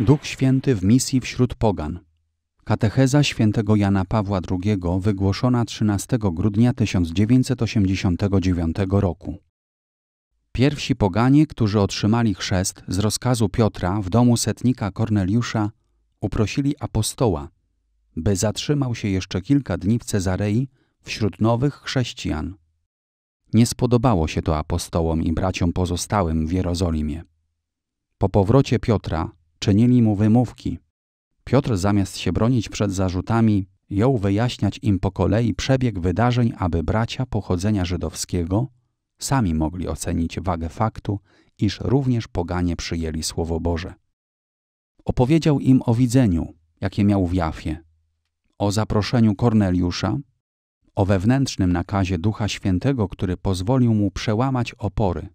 Duch Święty w misji wśród pogan. Katecheza świętego Jana Pawła II wygłoszona 13 grudnia 1989 roku. Pierwsi poganie, którzy otrzymali chrzest z rozkazu Piotra w domu setnika Korneliusza, uprosili apostoła, by zatrzymał się jeszcze kilka dni w Cezarei wśród nowych chrześcijan. Nie spodobało się to apostołom i braciom pozostałym w Jerozolimie. Po powrocie Piotra czynili mu wymówki. Piotr zamiast się bronić przed zarzutami, jął wyjaśniać im po kolei przebieg wydarzeń, aby bracia pochodzenia żydowskiego sami mogli ocenić wagę faktu, iż również poganie przyjęli Słowo Boże. Opowiedział im o widzeniu, jakie miał w Jafie, o zaproszeniu Korneliusza, o wewnętrznym nakazie Ducha Świętego, który pozwolił mu przełamać opory,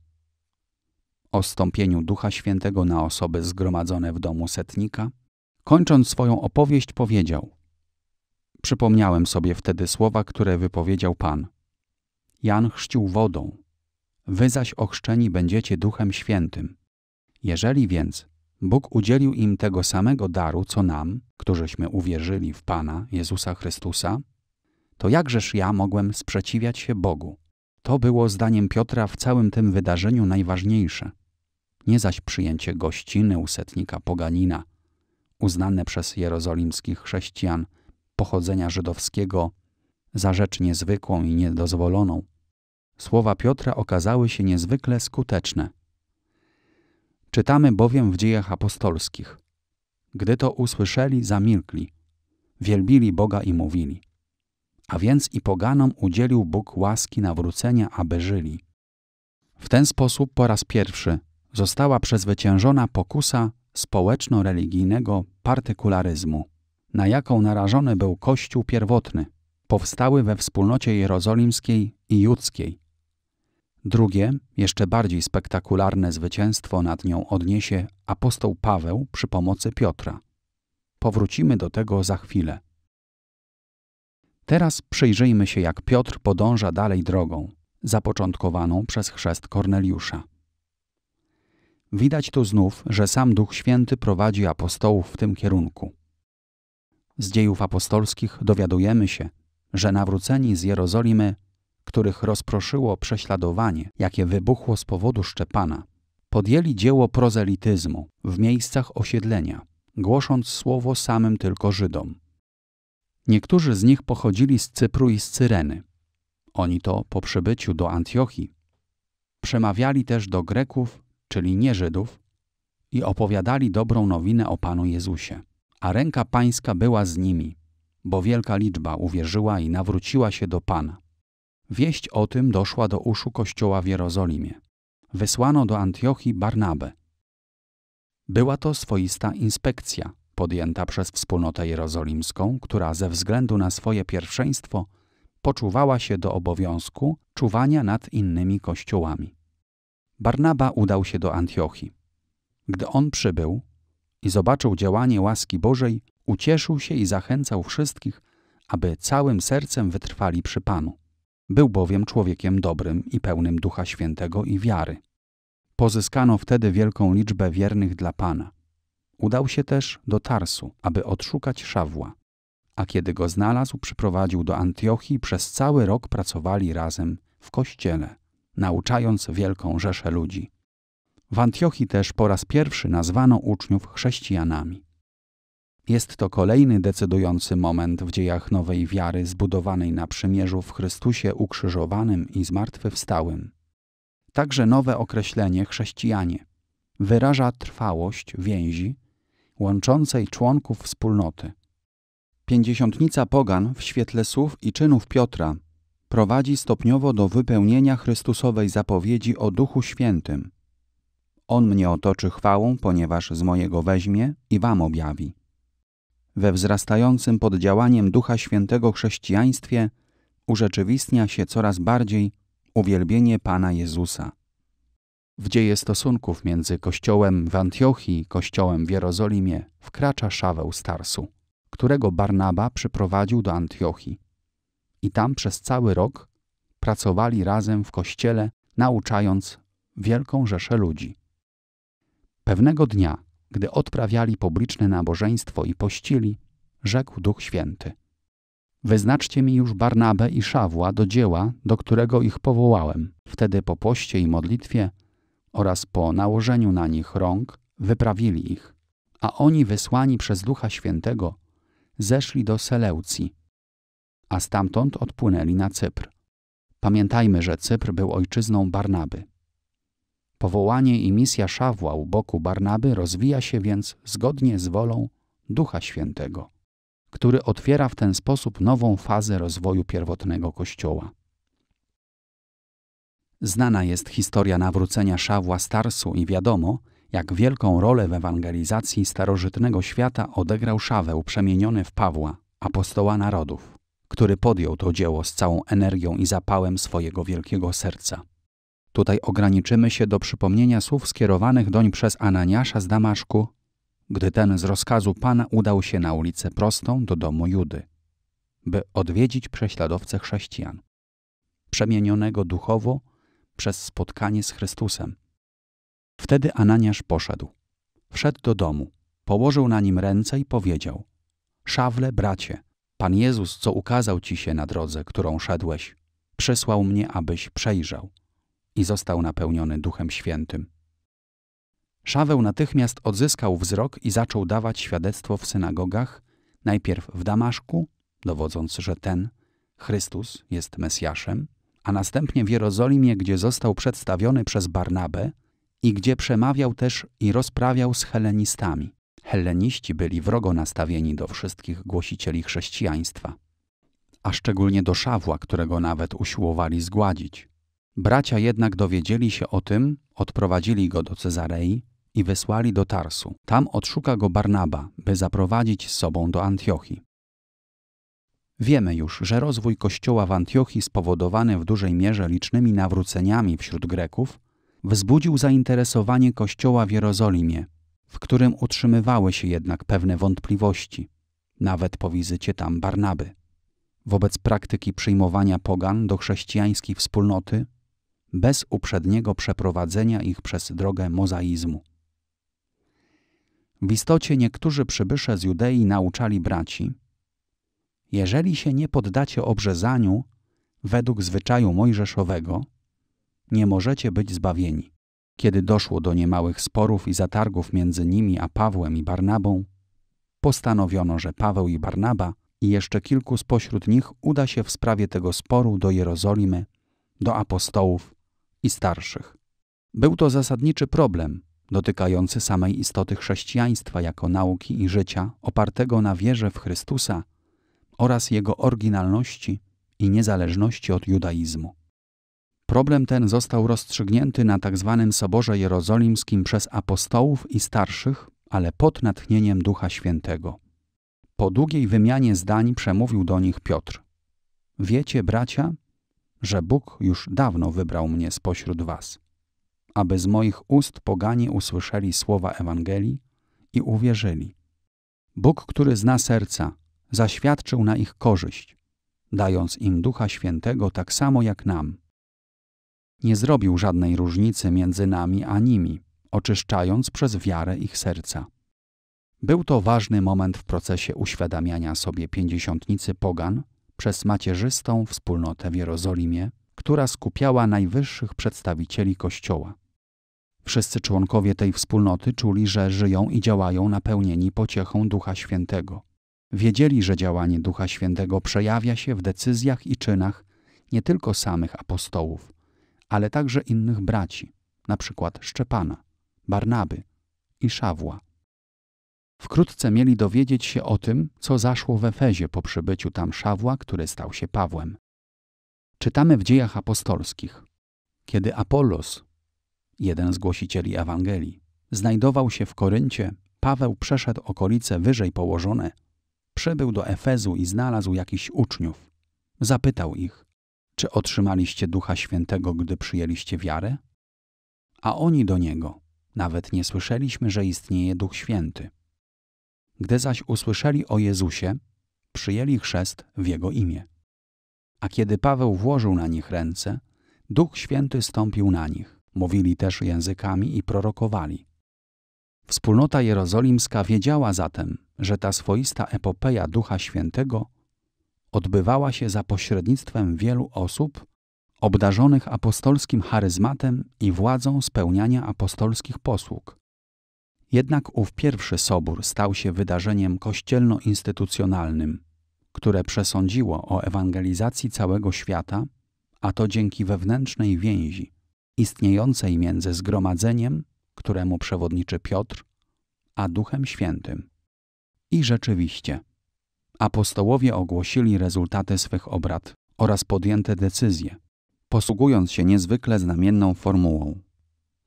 o stąpieniu Ducha Świętego na osoby zgromadzone w domu setnika, kończąc swoją opowieść powiedział: Przypomniałem sobie wtedy słowa, które wypowiedział Pan. Jan chrzcił wodą, wy zaś ochrzczeni będziecie Duchem Świętym. Jeżeli więc Bóg udzielił im tego samego daru, co nam, którzyśmy uwierzyli w Pana Jezusa Chrystusa, to jakżeż ja mogłem sprzeciwiać się Bogu? To było zdaniem Piotra w całym tym wydarzeniu najważniejsze nie zaś przyjęcie gościny u setnika poganina, uznane przez jerozolimskich chrześcijan pochodzenia żydowskiego za rzecz niezwykłą i niedozwoloną, słowa Piotra okazały się niezwykle skuteczne. Czytamy bowiem w dziejach apostolskich. Gdy to usłyszeli, zamilkli, wielbili Boga i mówili. A więc i poganom udzielił Bóg łaski nawrócenia, aby żyli. W ten sposób po raz pierwszy została przezwyciężona pokusa społeczno-religijnego partykularyzmu, na jaką narażony był Kościół pierwotny, powstały we wspólnocie jerozolimskiej i judzkiej. Drugie, jeszcze bardziej spektakularne zwycięstwo nad nią odniesie apostoł Paweł przy pomocy Piotra. Powrócimy do tego za chwilę. Teraz przyjrzyjmy się, jak Piotr podąża dalej drogą, zapoczątkowaną przez chrzest Korneliusza. Widać tu znów, że sam Duch Święty prowadzi apostołów w tym kierunku. Z dziejów apostolskich dowiadujemy się, że nawróceni z Jerozolimy, których rozproszyło prześladowanie, jakie wybuchło z powodu Szczepana, podjęli dzieło prozelityzmu w miejscach osiedlenia, głosząc słowo samym tylko Żydom. Niektórzy z nich pochodzili z Cypru i z Cyreny. Oni to po przybyciu do Antiochii. Przemawiali też do Greków czyli nie Żydów, i opowiadali dobrą nowinę o Panu Jezusie. A ręka Pańska była z nimi, bo wielka liczba uwierzyła i nawróciła się do Pana. Wieść o tym doszła do uszu kościoła w Jerozolimie. Wysłano do Antiochii Barnabę. Była to swoista inspekcja podjęta przez wspólnotę jerozolimską, która ze względu na swoje pierwszeństwo poczuwała się do obowiązku czuwania nad innymi kościołami. Barnaba udał się do Antiochii. Gdy on przybył i zobaczył działanie łaski Bożej, ucieszył się i zachęcał wszystkich, aby całym sercem wytrwali przy Panu. Był bowiem człowiekiem dobrym i pełnym Ducha Świętego i wiary. Pozyskano wtedy wielką liczbę wiernych dla Pana. Udał się też do Tarsu, aby odszukać Szawła. A kiedy go znalazł, przyprowadził do Antiochii i przez cały rok pracowali razem w kościele nauczając wielką rzeszę ludzi. W Antiochii też po raz pierwszy nazwano uczniów chrześcijanami. Jest to kolejny decydujący moment w dziejach nowej wiary zbudowanej na przymierzu w Chrystusie ukrzyżowanym i zmartwychwstałym. Także nowe określenie chrześcijanie wyraża trwałość więzi łączącej członków wspólnoty. Pięćdziesiątnica pogan w świetle słów i czynów Piotra prowadzi stopniowo do wypełnienia Chrystusowej zapowiedzi o Duchu Świętym. On mnie otoczy chwałą, ponieważ z mojego weźmie i wam objawi. We wzrastającym pod działaniem Ducha Świętego chrześcijaństwie urzeczywistnia się coraz bardziej uwielbienie Pana Jezusa. W dzieje stosunków między kościołem w Antiochii i kościołem w Jerozolimie wkracza Szaweł Starsu, którego Barnaba przyprowadził do Antiochii i tam przez cały rok pracowali razem w kościele, nauczając wielką rzeszę ludzi. Pewnego dnia, gdy odprawiali publiczne nabożeństwo i pościli, rzekł Duch Święty: Wyznaczcie mi już Barnabę i Szawła do dzieła, do którego ich powołałem. Wtedy po poście i modlitwie oraz po nałożeniu na nich rąk wyprawili ich, a oni wysłani przez Ducha Świętego zeszli do Seleucji a stamtąd odpłynęli na Cypr. Pamiętajmy, że Cypr był ojczyzną Barnaby. Powołanie i misja Szawła u boku Barnaby rozwija się więc zgodnie z wolą Ducha Świętego, który otwiera w ten sposób nową fazę rozwoju pierwotnego Kościoła. Znana jest historia nawrócenia Szawła z Tarsu i wiadomo, jak wielką rolę w ewangelizacji starożytnego świata odegrał Szaweł przemieniony w Pawła, apostoła narodów który podjął to dzieło z całą energią i zapałem swojego wielkiego serca. Tutaj ograniczymy się do przypomnienia słów skierowanych doń przez Ananiasza z Damaszku, gdy ten z rozkazu Pana udał się na ulicę prostą do domu Judy, by odwiedzić prześladowcę chrześcijan, przemienionego duchowo przez spotkanie z Chrystusem. Wtedy Ananiasz poszedł. Wszedł do domu, położył na nim ręce i powiedział: Szawle, bracie, Pan Jezus, co ukazał ci się na drodze, którą szedłeś, przysłał mnie, abyś przejrzał. I został napełniony Duchem Świętym. Szaweł natychmiast odzyskał wzrok i zaczął dawać świadectwo w synagogach, najpierw w Damaszku, dowodząc, że ten, Chrystus, jest Mesjaszem, a następnie w Jerozolimie, gdzie został przedstawiony przez Barnabę i gdzie przemawiał też i rozprawiał z helenistami. Helleniści byli wrogo nastawieni do wszystkich głosicieli chrześcijaństwa, a szczególnie do Szawła, którego nawet usiłowali zgładzić. Bracia jednak dowiedzieli się o tym, odprowadzili go do Cezarei i wysłali do Tarsu. Tam odszuka go Barnaba, by zaprowadzić z sobą do Antiochii. Wiemy już, że rozwój kościoła w Antiochii spowodowany w dużej mierze licznymi nawróceniami wśród Greków wzbudził zainteresowanie kościoła w Jerozolimie w którym utrzymywały się jednak pewne wątpliwości, nawet po wizycie tam Barnaby. Wobec praktyki przyjmowania pogan do chrześcijańskiej wspólnoty bez uprzedniego przeprowadzenia ich przez drogę mozaizmu. W istocie niektórzy przybysze z Judei nauczali braci: Jeżeli się nie poddacie obrzezaniu według zwyczaju mojżeszowego, nie możecie być zbawieni. Kiedy doszło do niemałych sporów i zatargów między nimi a Pawłem i Barnabą, postanowiono, że Paweł i Barnaba i jeszcze kilku spośród nich uda się w sprawie tego sporu do Jerozolimy, do apostołów i starszych. Był to zasadniczy problem dotykający samej istoty chrześcijaństwa jako nauki i życia opartego na wierze w Chrystusa oraz jego oryginalności i niezależności od judaizmu. Problem ten został rozstrzygnięty na tzw. Tak Soborze Jerozolimskim przez apostołów i starszych, ale pod natchnieniem Ducha Świętego. Po długiej wymianie zdań przemówił do nich Piotr. Wiecie, bracia, że Bóg już dawno wybrał mnie spośród was, aby z moich ust pogani usłyszeli słowa Ewangelii i uwierzyli. Bóg, który zna serca, zaświadczył na ich korzyść, dając im Ducha Świętego tak samo jak nam – nie zrobił żadnej różnicy między nami a nimi, oczyszczając przez wiarę ich serca. Był to ważny moment w procesie uświadamiania sobie pięćdziesiątnicy pogan przez macierzystą wspólnotę w Jerozolimie, która skupiała najwyższych przedstawicieli Kościoła. Wszyscy członkowie tej wspólnoty czuli, że żyją i działają napełnieni pociechą Ducha Świętego. Wiedzieli, że działanie Ducha Świętego przejawia się w decyzjach i czynach nie tylko samych apostołów, ale także innych braci, na przykład Szczepana, Barnaby i Szawła. Wkrótce mieli dowiedzieć się o tym, co zaszło w Efezie po przybyciu tam Szawła, który stał się Pawłem. Czytamy w dziejach apostolskich. Kiedy Apollos, jeden z głosicieli Ewangelii, znajdował się w Koryncie, Paweł przeszedł okolice wyżej położone. Przybył do Efezu i znalazł jakichś uczniów. Zapytał ich, czy otrzymaliście Ducha Świętego, gdy przyjęliście wiarę? A oni do niego: Nawet nie słyszeliśmy, że istnieje Duch Święty. Gdy zaś usłyszeli o Jezusie, przyjęli chrzest w jego imię. A kiedy Paweł włożył na nich ręce, Duch Święty stąpił na nich. Mówili też językami i prorokowali. Wspólnota jerozolimska wiedziała zatem, że ta swoista epopeja Ducha Świętego odbywała się za pośrednictwem wielu osób obdarzonych apostolskim charyzmatem i władzą spełniania apostolskich posług. Jednak ów pierwszy sobór stał się wydarzeniem kościelno-instytucjonalnym, które przesądziło o ewangelizacji całego świata, a to dzięki wewnętrznej więzi istniejącej między zgromadzeniem, któremu przewodniczy Piotr, a Duchem Świętym. I rzeczywiście – apostołowie ogłosili rezultaty swych obrad oraz podjęte decyzje, posługując się niezwykle znamienną formułą.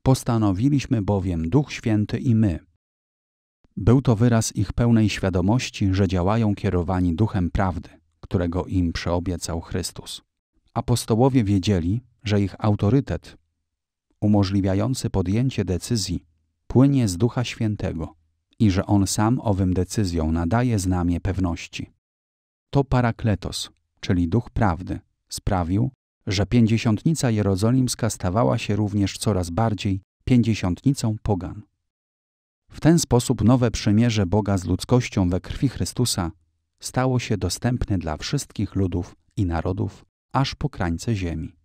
Postanowiliśmy bowiem Duch Święty i my. Był to wyraz ich pełnej świadomości, że działają kierowani duchem prawdy, którego im przeobiecał Chrystus. Apostołowie wiedzieli, że ich autorytet, umożliwiający podjęcie decyzji, płynie z Ducha Świętego i że On sam owym decyzją nadaje znamie pewności. To Parakletos, czyli Duch Prawdy, sprawił, że pięćdziesiątnica jerozolimska stawała się również coraz bardziej pięćdziesiątnicą pogan. W ten sposób nowe przymierze Boga z ludzkością we krwi Chrystusa stało się dostępne dla wszystkich ludów i narodów aż po krańce ziemi.